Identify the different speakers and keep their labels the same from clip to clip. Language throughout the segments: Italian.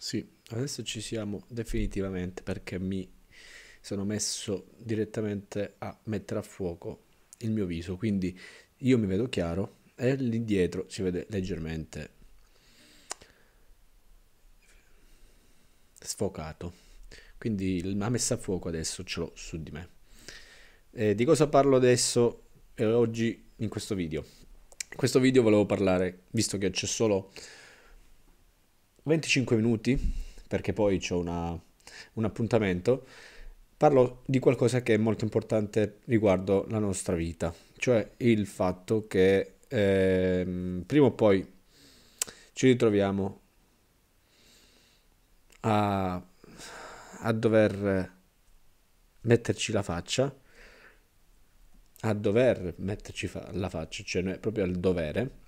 Speaker 1: Sì, adesso ci siamo definitivamente perché mi sono messo direttamente a mettere a fuoco il mio viso, quindi io mi vedo chiaro e lì dietro si vede leggermente sfocato. Quindi la messa a fuoco adesso ce l'ho su di me. Eh, di cosa parlo adesso eh, oggi in questo video? In questo video volevo parlare, visto che c'è solo 25 minuti, perché poi ho una, un appuntamento, parlo di qualcosa che è molto importante riguardo la nostra vita, cioè il fatto che eh, prima o poi ci ritroviamo a, a dover metterci la faccia, a dover metterci fa- la faccia, cioè proprio al dovere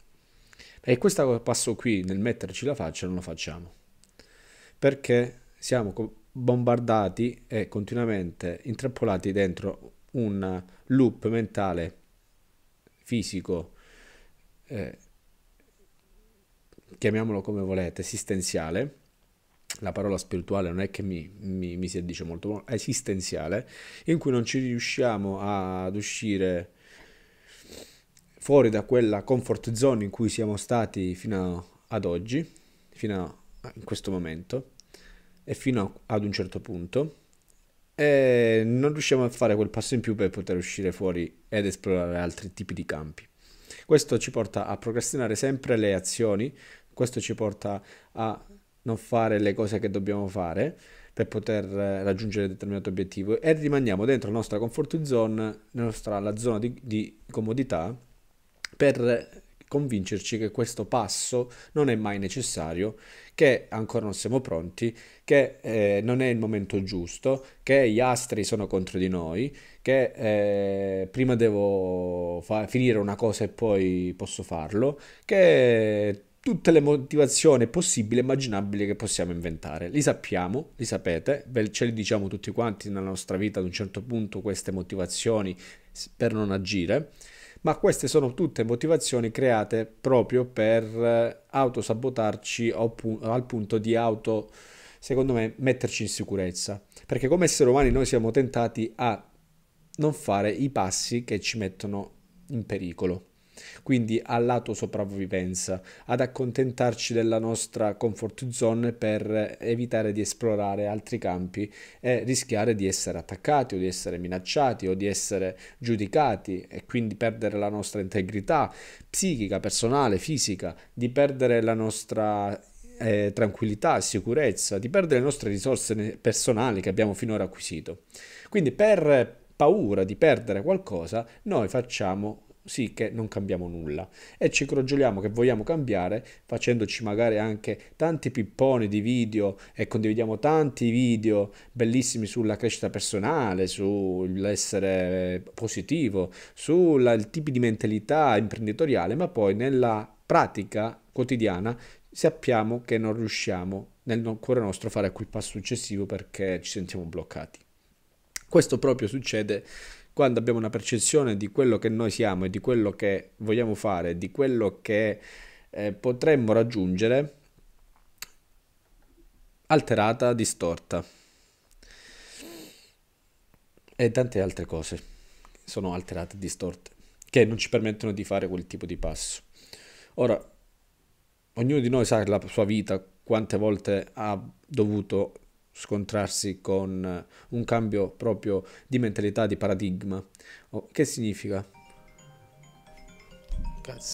Speaker 1: e questo passo qui nel metterci la faccia non lo facciamo. Perché siamo bombardati e continuamente intrappolati dentro un loop mentale, fisico, eh, chiamiamolo come volete, esistenziale. La parola spirituale non è che mi, mi, mi si addice molto, esistenziale, in cui non ci riusciamo ad uscire fuori da quella comfort zone in cui siamo stati fino ad oggi, fino a questo momento e fino ad un certo punto e non riusciamo a fare quel passo in più per poter uscire fuori ed esplorare altri tipi di campi. Questo ci porta a procrastinare sempre le azioni, questo ci porta a non fare le cose che dobbiamo fare per poter eh, raggiungere determinato obiettivo e rimaniamo dentro la nostra comfort zone, la, nostra, la zona di, di comodità per convincerci che questo passo non è mai necessario, che ancora non siamo pronti, che eh, non è il momento giusto, che gli astri sono contro di noi, che eh, prima devo fa- finire una cosa e poi posso farlo, che tutte le motivazioni possibili e immaginabili che possiamo inventare. Li sappiamo, li sapete, ve ce li diciamo tutti quanti nella nostra vita ad un certo punto queste motivazioni per non agire ma queste sono tutte motivazioni create proprio per eh, autosabotarci al punto di auto, secondo me, metterci in sicurezza. Perché come esseri umani noi siamo tentati a non fare i passi che ci mettono in pericolo quindi al lato sopravvivenza, ad accontentarci della nostra comfort zone per evitare di esplorare altri campi e rischiare di essere attaccati o di essere minacciati o di essere giudicati e quindi perdere la nostra integrità psichica, personale, fisica, di perdere la nostra eh, tranquillità, sicurezza, di perdere le nostre risorse personali che abbiamo finora acquisito. Quindi per paura di perdere qualcosa, noi facciamo sì che non cambiamo nulla e ci crogioliamo che vogliamo cambiare facendoci magari anche tanti pipponi di video e condividiamo tanti video bellissimi sulla crescita personale, sull'essere positivo, sul tipo di mentalità imprenditoriale, ma poi nella pratica quotidiana sappiamo che non riusciamo nel cuore nostro a fare quel passo successivo perché ci sentiamo bloccati. Questo proprio succede quando abbiamo una percezione di quello che noi siamo e di quello che vogliamo fare, di quello che eh, potremmo raggiungere, alterata, distorta e tante altre cose sono alterate, distorte, che non ci permettono di fare quel tipo di passo. Ora, ognuno di noi sa la sua vita, quante volte ha dovuto scontrarsi con eh, un cambio proprio di mentalità, di paradigma. Oh, che significa? Cazzo.